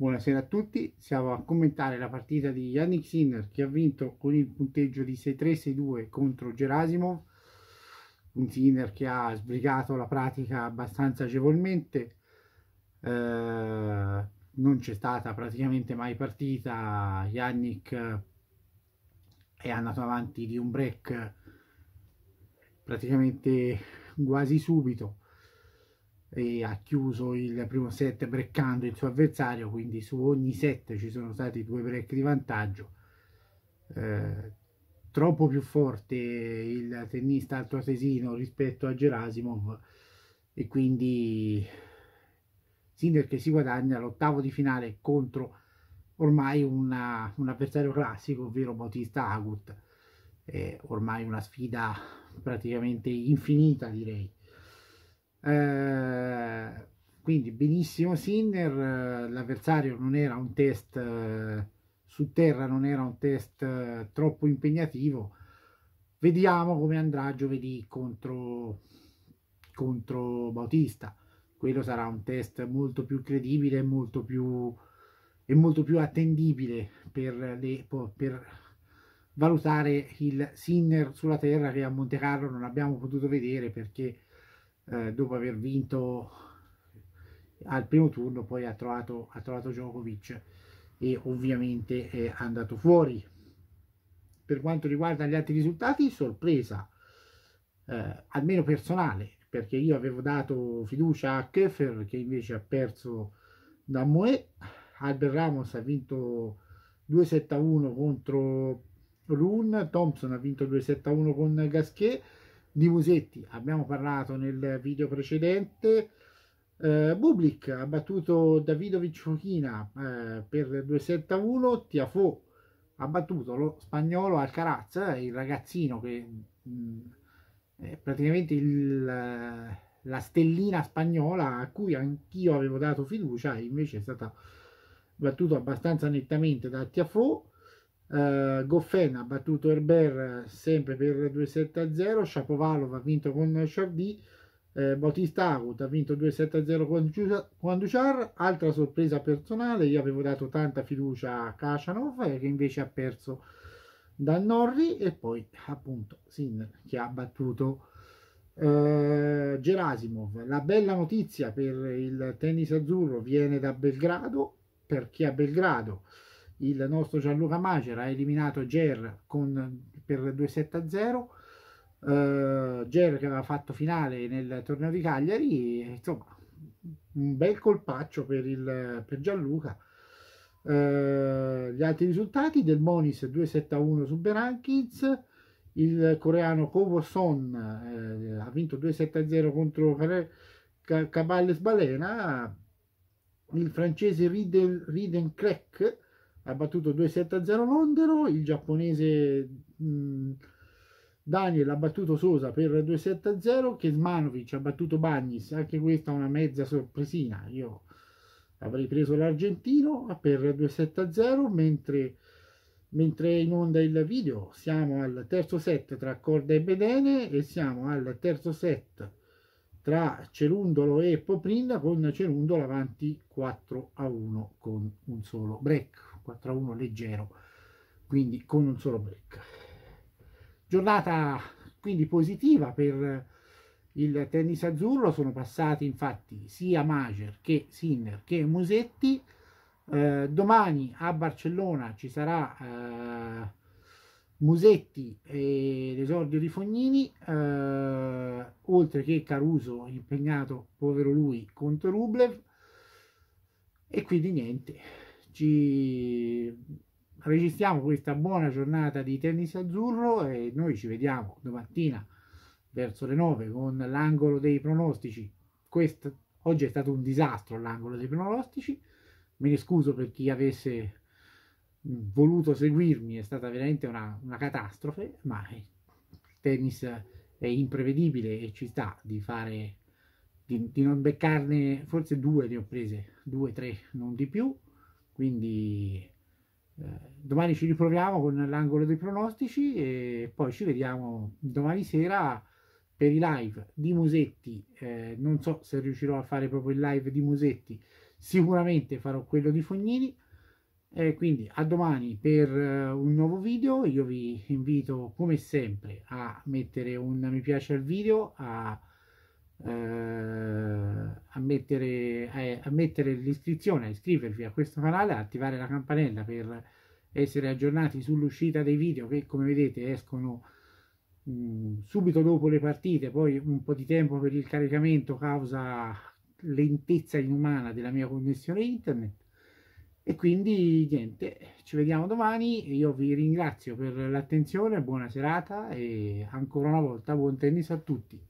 Buonasera a tutti, siamo a commentare la partita di Yannick Sinner che ha vinto con il punteggio di 6-3-6-2 contro Gerasimov, un Sinner che ha sbrigato la pratica abbastanza agevolmente, eh, non c'è stata praticamente mai partita, Yannick eh, è andato avanti di un break praticamente quasi subito, e ha chiuso il primo set breccando il suo avversario, quindi su ogni set ci sono stati due break di vantaggio. Eh, troppo più forte il tennista altoatesino rispetto a Gerasimov e quindi Sinder che si guadagna l'ottavo di finale contro ormai una, un avversario classico, ovvero Bautista Agut. È ormai una sfida praticamente infinita direi eh, quindi benissimo Sinner, eh, l'avversario non era un test eh, su terra, non era un test troppo impegnativo. Vediamo come andrà giovedì contro, contro Bautista. Quello sarà un test molto più credibile, molto più, e molto più attendibile per, le, per valutare il Sinner sulla terra che a Monte Carlo non abbiamo potuto vedere perché eh, dopo aver vinto al primo turno poi ha trovato, ha trovato Djokovic e ovviamente è andato fuori. Per quanto riguarda gli altri risultati, sorpresa, eh, almeno personale, perché io avevo dato fiducia a Keffer che invece ha perso da Moe, Albert Ramos ha vinto 2-7-1 contro Rune, Thompson ha vinto 2-7-1 con Gasquet, di Musetti abbiamo parlato nel video precedente. Eh, Bublik ha battuto Davidovic Fokina eh, per 2-7 1, Tiafo ha battuto lo spagnolo Alcaraz, eh, il ragazzino che mh, mm, è praticamente il, la stellina spagnola a cui anch'io avevo dato fiducia invece è stata battuto abbastanza nettamente da Tiafo. Uh, Goffin ha battuto Herbert eh, sempre per 2-7-0, Shapovalov ha vinto con Chardy, eh, Bautista Agut ha vinto 2-7-0 con, con Duchar, altra sorpresa personale, io avevo dato tanta fiducia a Kacianov eh, che invece ha perso da Norri e poi appunto Sin che ha battuto eh, Gerasimov. La bella notizia per il tennis azzurro viene da Belgrado, perché a Belgrado il nostro Gianluca Macera ha eliminato Ger con, per 2 7 0 uh, Ger che aveva fatto finale nel torneo di Cagliari insomma un bel colpaccio per, il, per Gianluca uh, gli altri risultati del Monis 2 7 1 su Berankins il coreano Kovo Son eh, ha vinto 2 7 0 contro Caballes Balena il francese Riden, Riden Crack ha battuto 2-7-0 Londero, il giapponese mh, mm, Daniel ha battuto Sosa per 2-7-0, Kesmanovic ha battuto Bagnis, anche questa una mezza sorpresina, io avrei preso l'argentino per 2-7-0, mentre, mentre in onda il video siamo al terzo set tra Corda e Bedene e siamo al terzo set tra Cerundolo e Poprinda con Cerundolo avanti 4 a 1 con un solo break, 4 a 1 leggero, quindi con un solo break. Giornata quindi positiva per il tennis azzurro, sono passati infatti sia Mager che Sinner che Musetti. Eh, domani a Barcellona ci sarà eh, Musetti e l'esordio di Fognini. Eh, oltre che Caruso impegnato, povero lui, contro Rublev. E quindi niente, ci registriamo questa buona giornata di tennis azzurro e noi ci vediamo domattina verso le 9 con l'angolo dei pronostici. Quest... oggi è stato un disastro l'angolo dei pronostici. Me ne scuso per chi avesse voluto seguirmi, è stata veramente una, una catastrofe, ma il tennis è imprevedibile e ci sta di fare di, di, non beccarne forse due ne ho prese due tre non di più quindi eh, domani ci riproviamo con l'angolo dei pronostici e poi ci vediamo domani sera per i live di Musetti eh, non so se riuscirò a fare proprio il live di Musetti sicuramente farò quello di Fognini eh, quindi a domani per eh, un nuovo video, io vi invito come sempre a mettere un mi piace al video, a, eh, a, mettere, eh, a mettere l'iscrizione, a iscrivervi a questo canale, a attivare la campanella per essere aggiornati sull'uscita dei video che come vedete escono mm, subito dopo le partite, poi un po' di tempo per il caricamento causa lentezza inumana della mia connessione internet e quindi niente, ci vediamo domani. Io vi ringrazio per l'attenzione, buona serata e ancora una volta buon tennis a tutti.